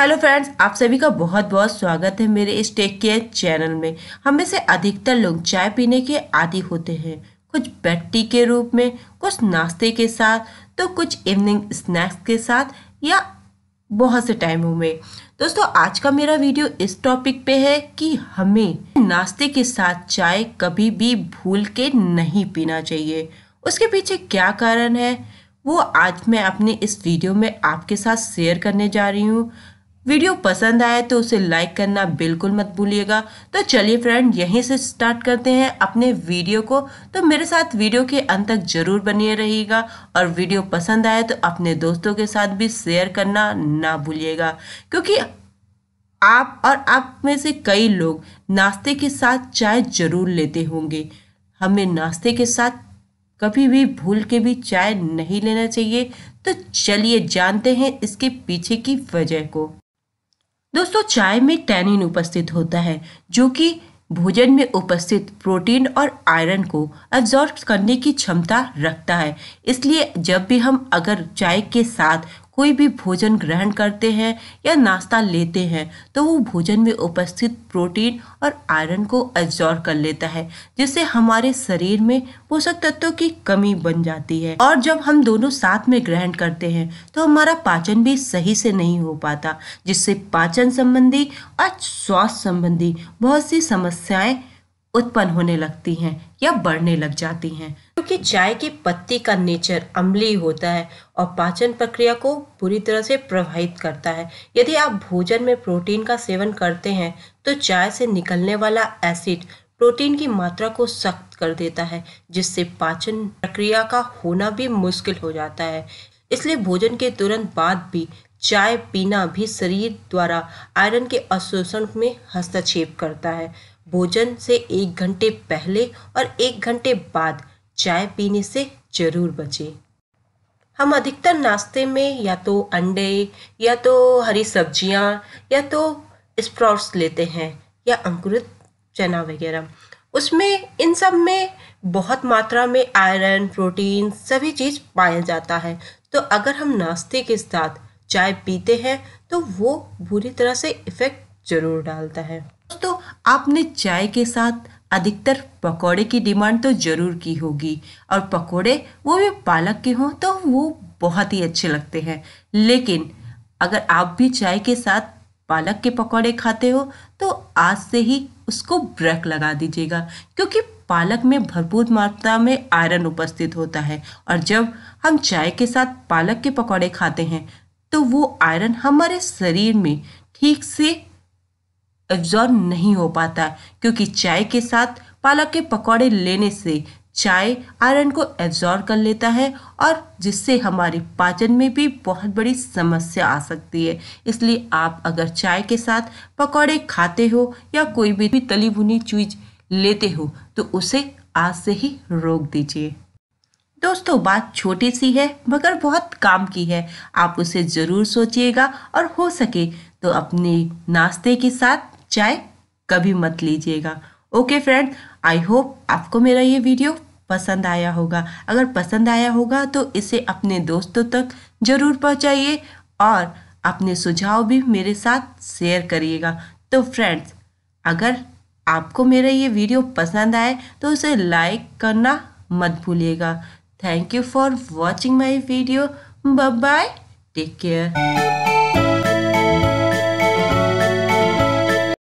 hello friends आप सभी का बहुत बहुत स्वागत है मेरे इस टेक केयर चैनल में हम में से अधिकतर लोग चाय पीने के आदि होते हैं कुछ बेड के रूप में कुछ नाश्ते के साथ तो कुछ इवनिंग स्नैक्स के साथ या बहुत से टाइमों में दोस्तों आज का मेरा वीडियो इस टॉपिक पे है कि हमें नाश्ते के साथ चाय कभी भी भूल के नहीं पीना चाहिए उसके पीछे क्या कारण है वो आज मैं अपने इस वीडियो में आपके साथ शेयर करने जा रही हूँ वीडियो पसंद आए तो उसे लाइक करना बिल्कुल मत भूलिएगा तो चलिए फ्रेंड यहीं से स्टार्ट करते हैं अपने वीडियो को तो मेरे साथ वीडियो के अंत तक जरूर बने रहिएगा और वीडियो पसंद आए तो अपने दोस्तों के साथ भी शेयर करना ना भूलिएगा क्योंकि आप और आप में से कई लोग नाश्ते के साथ चाय जरूर लेते होंगे हमें नाश्ते के साथ कभी भी भूल के भी चाय नहीं लेना चाहिए तो चलिए जानते हैं इसके पीछे की वजह को दोस्तों चाय में टैनिन उपस्थित होता है जो कि भोजन में उपस्थित प्रोटीन और आयरन को एब्जॉर्ब करने की क्षमता रखता है इसलिए जब भी हम अगर चाय के साथ कोई भी भोजन ग्रहण करते हैं या नाश्ता लेते हैं तो वो भोजन में उपस्थित प्रोटीन और आयरन को एब्जॉर्व कर लेता है जिससे हमारे शरीर में पोषक तत्वों की कमी बन जाती है और जब हम दोनों साथ में ग्रहण करते हैं तो हमारा पाचन भी सही से नहीं हो पाता जिससे पाचन संबंधी और स्वास्थ्य संबंधी बहुत सी समस्याएं उत्पन्न होने लगती हैं या बढ़ने लग जाती हैं क्योंकि चाय की पत्ती का नेचर अम्ली होता है और पाचन प्रक्रिया को बुरी तरह से प्रभावित करता है यदि आप भोजन में प्रोटीन का सेवन करते हैं तो चाय से निकलने वाला एसिड प्रोटीन की मात्रा को सख्त कर देता है जिससे पाचन प्रक्रिया का होना भी मुश्किल हो जाता है इसलिए भोजन के तुरंत बाद भी चाय पीना भी शरीर द्वारा आयरन के अवशोषण में हस्तक्षेप करता है भोजन से एक घंटे पहले और एक घंटे बाद चाय पीने से जरूर बचें हम अधिकतर नाश्ते में या तो अंडे या तो हरी सब्जियां या तो स्प्राउट्स लेते हैं या अंकुरित चना वगैरह उसमें इन सब में बहुत मात्रा में आयरन प्रोटीन सभी चीज़ पाया जाता है तो अगर हम नाश्ते के साथ चाय पीते हैं तो वो बुरी तरह से इफ़ेक्ट ज़रूर डालता है दोस्तों आपने चाय के साथ अधिकतर पकोड़े की डिमांड तो ज़रूर की होगी और पकोड़े वो भी पालक के हों तो वो बहुत ही अच्छे लगते हैं लेकिन अगर आप भी चाय के साथ पालक के पकौड़े खाते हो तो आज से ही उसको ब्रेक लगा दीजिएगा क्योंकि पालक में भरपूर मात्रा में आयरन उपस्थित होता है और जब हम चाय के साथ पालक के पकौड़े खाते हैं तो वो आयरन हमारे शरीर में ठीक से एब्जॉर्ब नहीं हो पाता क्योंकि चाय के साथ पालक के पकौड़े लेने से चाय आयरन को एब्जॉर्ब कर लेता है और जिससे हमारे पाचन में भी बहुत बड़ी समस्या आ सकती है इसलिए आप अगर चाय के साथ पकौड़े खाते हो या कोई भी तली भुनी चीज लेते हो तो उसे आज से ही रोक दीजिए दोस्तों बात छोटी सी है मगर बहुत काम की है आप उसे ज़रूर सोचिएगा और हो सके तो अपने नाश्ते के साथ चाय कभी मत लीजिएगा ओके फ्रेंड आई होप आपको मेरा ये वीडियो पसंद आया होगा अगर पसंद आया होगा तो इसे अपने दोस्तों तक ज़रूर पहुंचाइए और अपने सुझाव भी मेरे साथ शेयर करिएगा तो फ्रेंड्स अगर आपको मेरा ये वीडियो पसंद आए तो उसे लाइक करना मत भूलिएगा thank you for watching my video bye take care